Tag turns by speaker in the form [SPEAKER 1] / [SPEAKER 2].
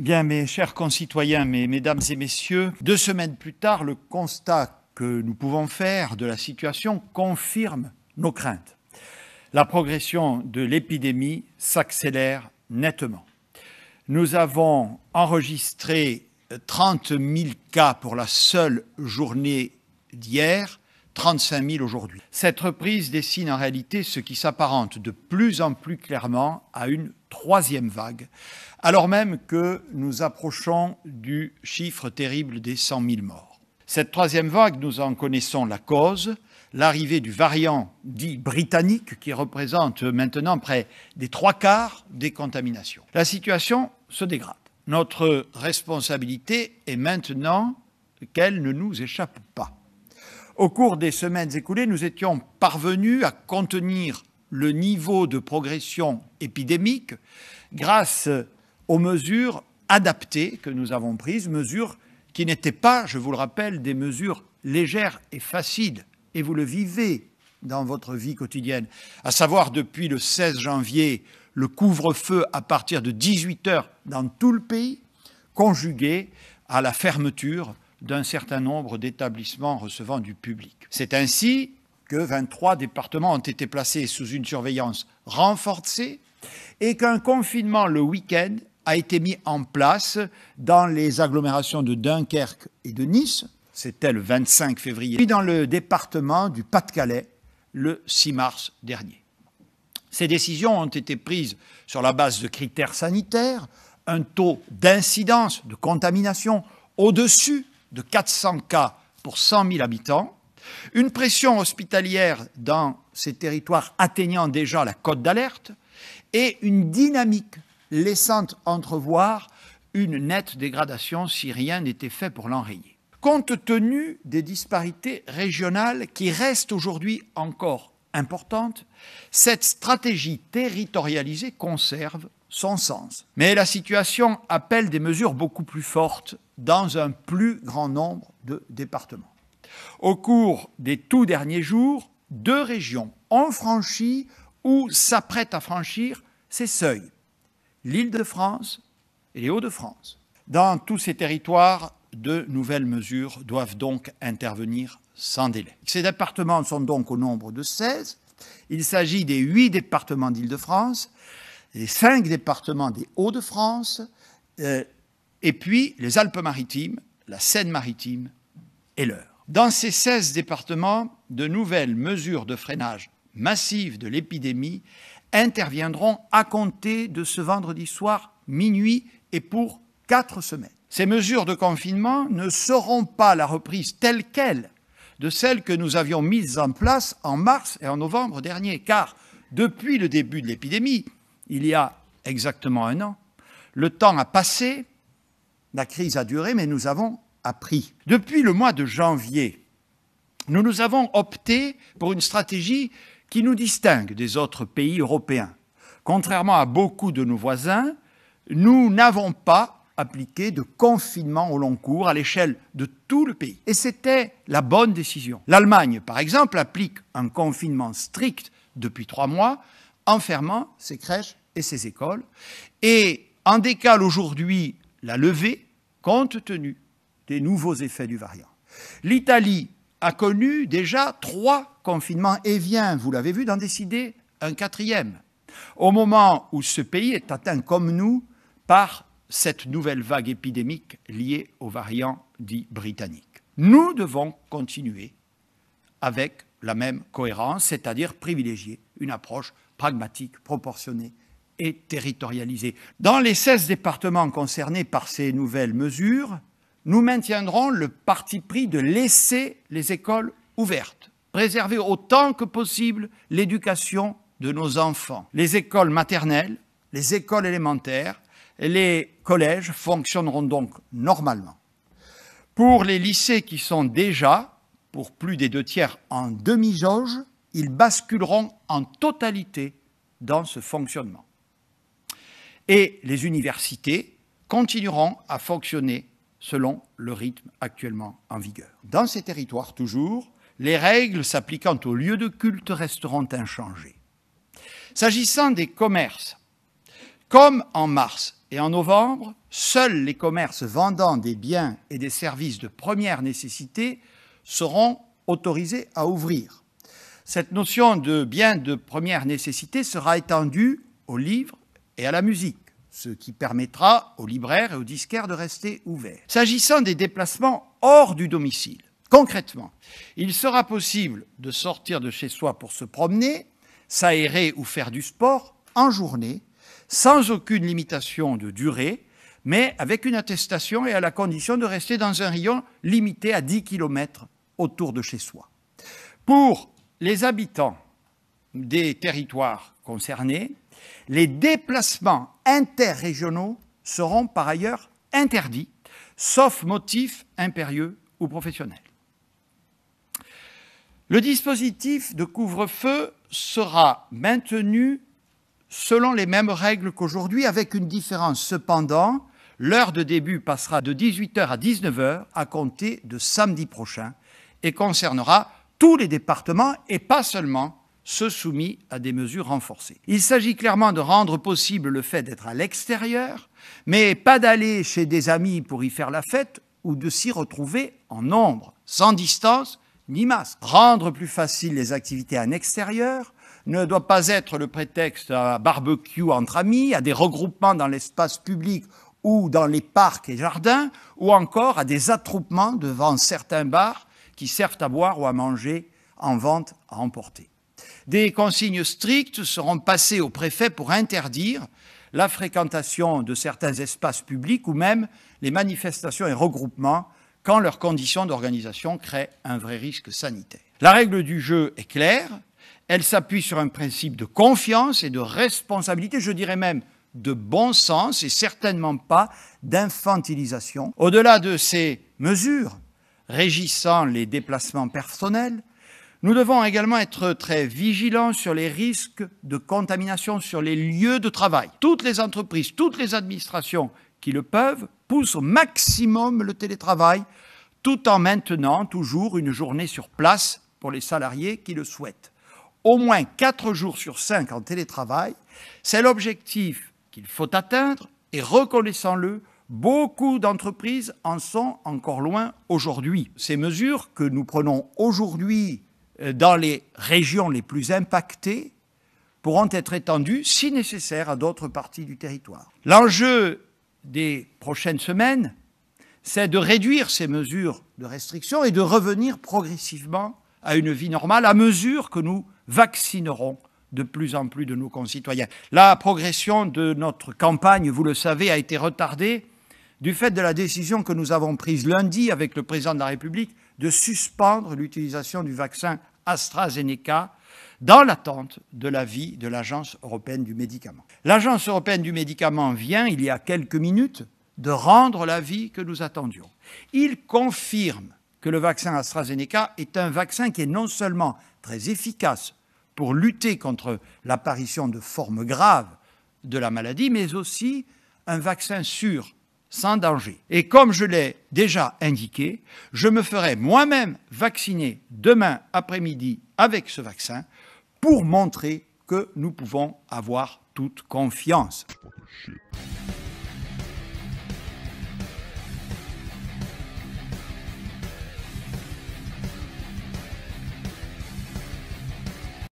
[SPEAKER 1] Bien, mes chers concitoyens, mesdames et messieurs, deux semaines plus tard, le constat que nous pouvons faire de la situation confirme nos craintes. La progression de l'épidémie s'accélère nettement. Nous avons enregistré 30 000 cas pour la seule journée d'hier, 35 000 aujourd'hui. Cette reprise dessine en réalité ce qui s'apparente de plus en plus clairement à une troisième vague, alors même que nous approchons du chiffre terrible des 100 000 morts. Cette troisième vague, nous en connaissons la cause, l'arrivée du variant dit britannique qui représente maintenant près des trois quarts des contaminations. La situation se dégrade. Notre responsabilité est maintenant qu'elle ne nous échappe pas. Au cours des semaines écoulées, nous étions parvenus à contenir le niveau de progression épidémique grâce aux mesures adaptées que nous avons prises, mesures qui n'étaient pas, je vous le rappelle, des mesures légères et faciles, et vous le vivez dans votre vie quotidienne, à savoir depuis le 16 janvier, le couvre-feu à partir de 18 heures dans tout le pays, conjugué à la fermeture d'un certain nombre d'établissements recevant du public. C'est ainsi que 23 départements ont été placés sous une surveillance renforcée et qu'un confinement le week-end a été mis en place dans les agglomérations de Dunkerque et de Nice, c'était le 25 février, puis dans le département du Pas-de-Calais le 6 mars dernier. Ces décisions ont été prises sur la base de critères sanitaires, un taux d'incidence, de contamination au-dessus de 400 cas pour 100 000 habitants, une pression hospitalière dans ces territoires atteignant déjà la cote d'alerte, et une dynamique laissant entrevoir une nette dégradation si rien n'était fait pour l'enrayer. Compte tenu des disparités régionales qui restent aujourd'hui encore importantes, cette stratégie territorialisée conserve son sens. Mais la situation appelle des mesures beaucoup plus fortes dans un plus grand nombre de départements. Au cours des tout derniers jours, deux régions ont franchi ou s'apprêtent à franchir ces seuils, l'Île-de-France et les Hauts-de-France. Dans tous ces territoires, de nouvelles mesures doivent donc intervenir sans délai. Ces départements sont donc au nombre de 16. Il s'agit des 8 départements d'Île-de-France, des 5 départements des Hauts-de-France, euh, et puis les Alpes-Maritimes, la Seine-Maritime et l'Eure. Dans ces 16 départements, de nouvelles mesures de freinage massives de l'épidémie interviendront à compter de ce vendredi soir minuit et pour quatre semaines. Ces mesures de confinement ne seront pas la reprise telle qu'elle de celles que nous avions mises en place en mars et en novembre dernier, car depuis le début de l'épidémie, il y a exactement un an, le temps a passé la crise a duré, mais nous avons appris. Depuis le mois de janvier, nous nous avons opté pour une stratégie qui nous distingue des autres pays européens. Contrairement à beaucoup de nos voisins, nous n'avons pas appliqué de confinement au long cours à l'échelle de tout le pays. Et c'était la bonne décision. L'Allemagne, par exemple, applique un confinement strict depuis trois mois en fermant ses crèches et ses écoles. Et en décale aujourd'hui la levée compte tenu des nouveaux effets du variant. L'Italie a connu déjà trois confinements et vient, vous l'avez vu, d'en décider un quatrième, au moment où ce pays est atteint comme nous par cette nouvelle vague épidémique liée au variant dit britannique. Nous devons continuer avec la même cohérence, c'est-à-dire privilégier une approche pragmatique, proportionnée et territorialisée. Dans les 16 départements concernés par ces nouvelles mesures, nous maintiendrons le parti pris de laisser les écoles ouvertes, préserver autant que possible l'éducation de nos enfants. Les écoles maternelles, les écoles élémentaires, et les collèges fonctionneront donc normalement. Pour les lycées qui sont déjà, pour plus des deux tiers, en demi-jauge, ils basculeront en totalité dans ce fonctionnement et les universités continueront à fonctionner selon le rythme actuellement en vigueur. Dans ces territoires toujours, les règles s'appliquant aux lieux de culte resteront inchangées. S'agissant des commerces, comme en mars et en novembre, seuls les commerces vendant des biens et des services de première nécessité seront autorisés à ouvrir. Cette notion de biens de première nécessité sera étendue aux livres, et à la musique, ce qui permettra aux libraires et aux disquaires de rester ouverts. S'agissant des déplacements hors du domicile, concrètement, il sera possible de sortir de chez soi pour se promener, s'aérer ou faire du sport en journée, sans aucune limitation de durée, mais avec une attestation et à la condition de rester dans un rayon limité à 10 km autour de chez soi. Pour les habitants des territoires concernés, les déplacements interrégionaux seront par ailleurs interdits, sauf motif impérieux ou professionnel. Le dispositif de couvre-feu sera maintenu selon les mêmes règles qu'aujourd'hui, avec une différence cependant, l'heure de début passera de 18h à 19h à compter de samedi prochain et concernera tous les départements et pas seulement se soumis à des mesures renforcées. Il s'agit clairement de rendre possible le fait d'être à l'extérieur, mais pas d'aller chez des amis pour y faire la fête ou de s'y retrouver en nombre, sans distance ni masque. Rendre plus faciles les activités en extérieur, ne doit pas être le prétexte à barbecue entre amis, à des regroupements dans l'espace public ou dans les parcs et jardins, ou encore à des attroupements devant certains bars qui servent à boire ou à manger en vente à emporter. Des consignes strictes seront passées au préfet pour interdire la fréquentation de certains espaces publics ou même les manifestations et regroupements quand leurs conditions d'organisation créent un vrai risque sanitaire. La règle du jeu est claire, elle s'appuie sur un principe de confiance et de responsabilité, je dirais même de bon sens et certainement pas d'infantilisation. Au-delà de ces mesures régissant les déplacements personnels, nous devons également être très vigilants sur les risques de contamination sur les lieux de travail. Toutes les entreprises, toutes les administrations qui le peuvent poussent au maximum le télétravail tout en maintenant toujours une journée sur place pour les salariés qui le souhaitent. Au moins 4 jours sur 5 en télétravail, c'est l'objectif qu'il faut atteindre et reconnaissant le beaucoup d'entreprises en sont encore loin aujourd'hui. Ces mesures que nous prenons aujourd'hui euh, dans les régions les plus impactées pourront être étendues, si nécessaire, à d'autres parties du territoire. L'enjeu des prochaines semaines, c'est de réduire ces mesures de restriction et de revenir progressivement à une vie normale à mesure que nous vaccinerons de plus en plus de nos concitoyens. La progression de notre campagne, vous le savez, a été retardée du fait de la décision que nous avons prise lundi avec le président de la République de suspendre l'utilisation du vaccin AstraZeneca dans l'attente de l'avis de l'Agence européenne du médicament. L'Agence européenne du médicament vient, il y a quelques minutes, de rendre l'avis que nous attendions. Il confirme que le vaccin AstraZeneca est un vaccin qui est non seulement très efficace pour lutter contre l'apparition de formes graves de la maladie, mais aussi un vaccin sûr sans danger. Et comme je l'ai déjà indiqué, je me ferai moi-même vacciner demain après-midi avec ce vaccin pour montrer que nous pouvons avoir toute confiance.